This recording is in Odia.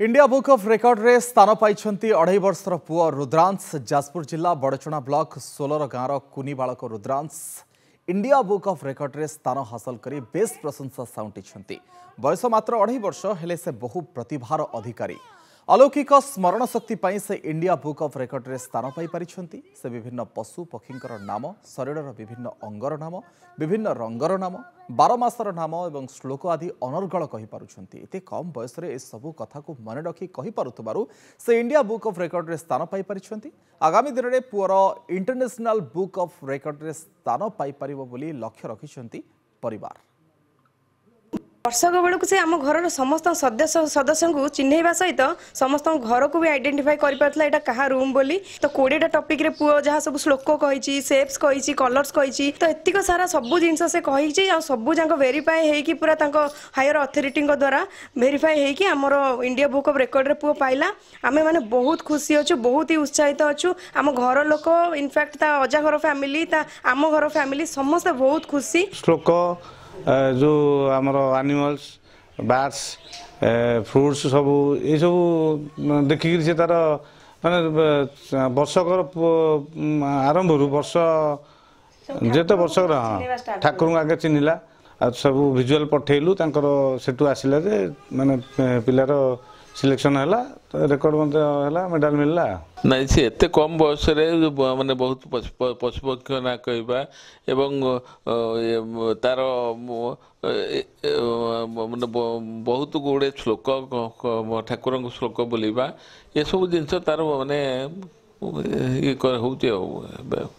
इंडिया बुक ऑफ रिकॉर्ड रे स्थान पाई अढ़ई वर्ष पुव रुद्रांश जाजपुर जिला बड़चणा ब्लक सोलर गांव कुनी बाक Rudransh India Book of Record रे स्थान हासिल करी बेस प्रशंसा साउंटी बयस मात्र अढ़ई वर्ष हेले से बहु प्रतिभार अधिकारी ଅଲୌକିକ ସ୍ମରଣ ଶକ୍ତି ପାଇଁ ସେ ଇଣ୍ଡିଆ ବୁକ୍ ଅଫ୍ ରେକର୍ଡ଼ରେ ସ୍ଥାନ ପାଇପାରିଛନ୍ତି ସେ ବିଭିନ୍ନ ପଶୁ ପକ୍ଷୀଙ୍କର ନାମ ଶରୀରର ବିଭିନ୍ନ ଅଙ୍ଗର ନାମ ବିଭିନ୍ନ ରଙ୍ଗର ନାମ ବାର ମାସର ନାମ ଏବଂ ଶ୍ଳୋକ ଆଦି ଅନର୍ଗଳ କହିପାରୁଛନ୍ତି ଏତେ କମ୍ ବୟସରେ ଏସବୁ କଥାକୁ ମନେ ରଖି କହିପାରୁଥିବାରୁ ସେ ଇଣ୍ଡିଆ ବୁକ୍ ଅଫ୍ ରେକର୍ଡ଼ରେ ସ୍ଥାନ ପାଇପାରିଛନ୍ତି ଆଗାମୀ ଦିନରେ ପୁଅର ଇଣ୍ଟରନ୍ୟାସନାଲ୍ ବୁକ୍ ଅଫ୍ ରେକର୍ଡ଼ରେ ସ୍ଥାନ ପାଇପାରିବ ବୋଲି ଲକ୍ଷ୍ୟ ରଖିଛନ୍ତି ପରିବାର ବର୍ଷକ ବେଳକୁ ସେ ଆମ ଘରର ସମସ୍ତ ସଦସ୍ୟ ସଦସ୍ୟଙ୍କୁ ଚିହ୍ନେଇବା ସହିତ ସମସ୍ତଙ୍କ ଘରକୁ ବି ଆଇଡେଣ୍ଟିଫାଏ କରିପାରୁଥିଲା ଏଇଟା କାହା ରୁମ୍ ବୋଲି ତ କୋଡ଼ିଏଟା ଟପିକ୍ରେ ପୁଅ ଯାହା ସବୁ ଶ୍ଲୋକ କହିଛି ସେପ୍ସ କହିଛି କଲର୍ସ କହିଛି ତ ଏତିକ ସାରା ସବୁ ଜିନିଷ ସେ କହିଛି ଆଉ ସବୁ ଯାକ ଭେରିଫାଏ ହେଇକି ପୁରା ତାଙ୍କ ହାୟର ଅଥରିଟିଙ୍କ ଦ୍ୱାରା ଭେରିଫାଏ ହେଇକି ଆମର ଇଣ୍ଡିଆ ବୁକ୍ ଅଫ୍ ରେକର୍ଡ଼ରେ ପୁଅ ପାଇଲା ଆମେ ମାନେ ବହୁତ ଖୁସି ଅଛୁ ବହୁତ ହି ଉତ୍ସାହିତ ଅଛୁ ଆମ ଘର ଲୋକ ଇନଫ୍ୟାକ୍ଟ ତା ଅଜା ଘର ଫ୍ୟାମିଲି ତା ଆମ ଘର ଫ୍ୟାମିଲି ସମସ୍ତେ ବହୁତ ଖୁସି ଶ୍ଲୋକ ଯେଉଁ ଆମର ଆନିମଲ୍ସ ବାର୍ଡ଼ସ୍ ଫ୍ରୁଟ୍ସ ସବୁ ଏସବୁ ଦେଖିକିରି ସେ ତା'ର ମାନେ ବର୍ଷକର ଆରମ୍ଭରୁ ବର୍ଷ ଯେତେ ବର୍ଷକର ହଁ ଠାକୁରଙ୍କୁ ଆଗେ ଚିହ୍ନିଲା ଆଉ ସବୁ ଭିଜୁଆଲ୍ ପଠାଇଲୁ ତାଙ୍କର ସେଠୁ ଆସିଲା ଯେ ମାନେ ପିଲାର ସିଲେକ୍ସନ୍ ହେଲା ରେକର୍ଡ଼ ମଧ୍ୟ ହେଲା ମେଡ଼ାଲ୍ ମିଳିଲା ନାଇଁ ସେ ଏତେ କମ୍ ବୟସରେ ମାନେ ବହୁତ ପଶୁପକ୍ଷ ନା କହିବା ଏବଂ ତାର ମାନେ ବହୁତ ଗୁଡ଼ିଏ ଶ୍ଳୋକ ଠାକୁରଙ୍କ ଶ୍ଳୋକ ବୋଲିବା ଏସବୁ ଜିନିଷ ତାର ମାନେ ଇଏ ହେଉଛି ଆଉ